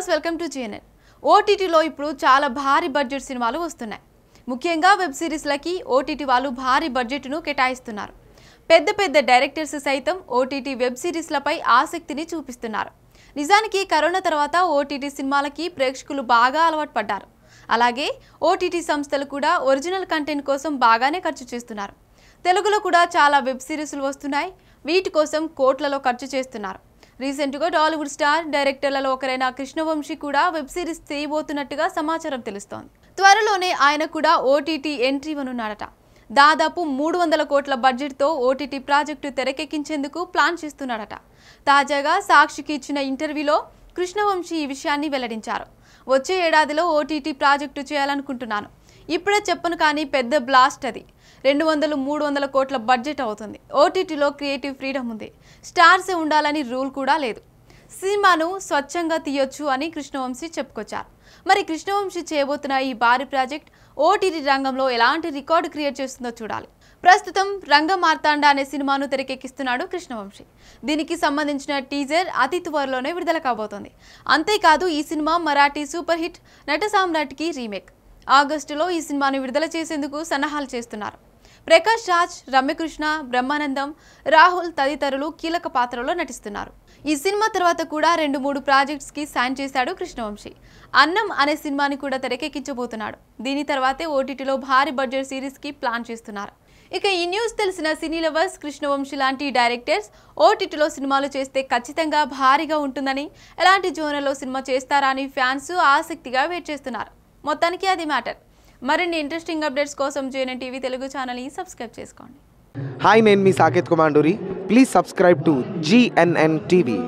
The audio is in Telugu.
వ్యూవర్స్ వెల్కమ్ టు జిఎన్ఎన్ ఓటీటీలో ఇప్పుడు చాలా భారీ బడ్జెట్ సినిమాలు వస్తున్నాయి ముఖ్యంగా వెబ్ సిరీస్లకి ఓటీటీ వాళ్ళు భారీ బడ్జెట్ను కేటాయిస్తున్నారు పెద్ద పెద్ద డైరెక్టర్స్ సైతం ఓటీటీ వెబ్ సిరీస్లపై ఆసక్తిని చూపిస్తున్నారు నిజానికి కరోనా తర్వాత ఓటీటీ సినిమాలకి ప్రేక్షకులు బాగా అలవాటు పడ్డారు అలాగే ఓటీటీ సంస్థలు కూడా ఒరిజినల్ కంటెంట్ కోసం బాగానే ఖర్చు చేస్తున్నారు తెలుగులో కూడా చాలా వెబ్ సిరీస్లు వస్తున్నాయి వీటి కోసం కోట్లలో ఖర్చు చేస్తున్నారు రీసెంట్గా టాలీవుడ్ స్టార్ డైరెక్టర్లలో ఒకరైన కృష్ణవంశీ కూడా వెబ్ సిరీస్ చేయబోతున్నట్టుగా సమాచారం తెలుస్తోంది త్వరలోనే ఆయన కూడా ఓటీటీ ఎంట్రీ అనున్నాడట దాదాపు మూడు వందల కోట్ల బడ్జెట్తో ఓటీటీ ప్రాజెక్టు తెరకెక్కించేందుకు ప్లాన్ చేస్తున్నాడట తాజాగా సాక్షికి ఇచ్చిన ఇంటర్వ్యూలో కృష్ణవంశీ ఈ విషయాన్ని వెల్లడించారు వచ్చే ఏడాదిలో ఓటీటీ ప్రాజెక్టు చేయాలనుకుంటున్నాను ఇప్పుడే చెప్పను కానీ పెద్ద బ్లాస్ట్ అది రెండు వందలు మూడు వందల కోట్ల బడ్జెట్ అవుతుంది ఓటీటీలో క్రియేటివ్ ఫ్రీడమ్ ఉంది స్టార్సే ఉండాలని రూల్ కూడా లేదు సినిమాను స్వచ్ఛంగా తీయొచ్చు అని కృష్ణవంశీ చెప్పుకొచ్చారు మరి కృష్ణవంశీ చేయబోతున్న ఈ భారీ ప్రాజెక్ట్ ఓటీటీ రంగంలో ఎలాంటి రికార్డు క్రియేట్ చేస్తుందో చూడాలి ప్రస్తుతం మార్తాండ అనే సినిమాను తెరకెక్కిస్తున్నాడు కృష్ణవంశీ దీనికి సంబంధించిన టీజర్ అతి త్వరలోనే విడుదల కాబోతోంది అంతేకాదు ఈ సినిమా మరాఠీ సూపర్ హిట్ నట సామ్రాట్కి రీమేక్ ఆగస్టులో ఈ సినిమాను విడుదల చేసేందుకు సన్నాహాలు చేస్తున్నారు ప్రకాష్ రాజ్ రమ్యకృష్ణ బ్రహ్మానందం రాహుల్ తదితరులు కీలక పాత్రలో నటిస్తున్నారు ఈ సినిమా తర్వాత కూడా రెండు మూడు ప్రాజెక్ట్స్కి సైన్ చేశాడు కృష్ణవంశీ అన్నం అనే సినిమాని కూడా తెరకెక్కించబోతున్నాడు దీని తర్వాతే ఓటీటీలో భారీ బడ్జెట్ సిరీస్కి ప్లాన్ చేస్తున్నారు ఇక ఈ న్యూస్ తెలిసిన సినీ లవర్స్ కృష్ణవంశీ లాంటి డైరెక్టర్స్ ఓటీటీలో సినిమాలు చేస్తే ఖచ్చితంగా భారీగా ఉంటుందని ఎలాంటి జోనర్లో సినిమా చేస్తారా అని ఫ్యాన్స్ ఆసక్తిగా వెయిట్ చేస్తున్నారు మొత్తానికి అది మ్యాటర్ మరిన్ని ఇంట్రెస్టింగ్ అప్డేట్స్ కోసం జూఎన్ టీవీ తెలుగు ఛానల్ని సబ్స్క్రైబ్ చేసుకోండి హాయ్ నేను మీ Saketh Kumanduri please subscribe to GNN TV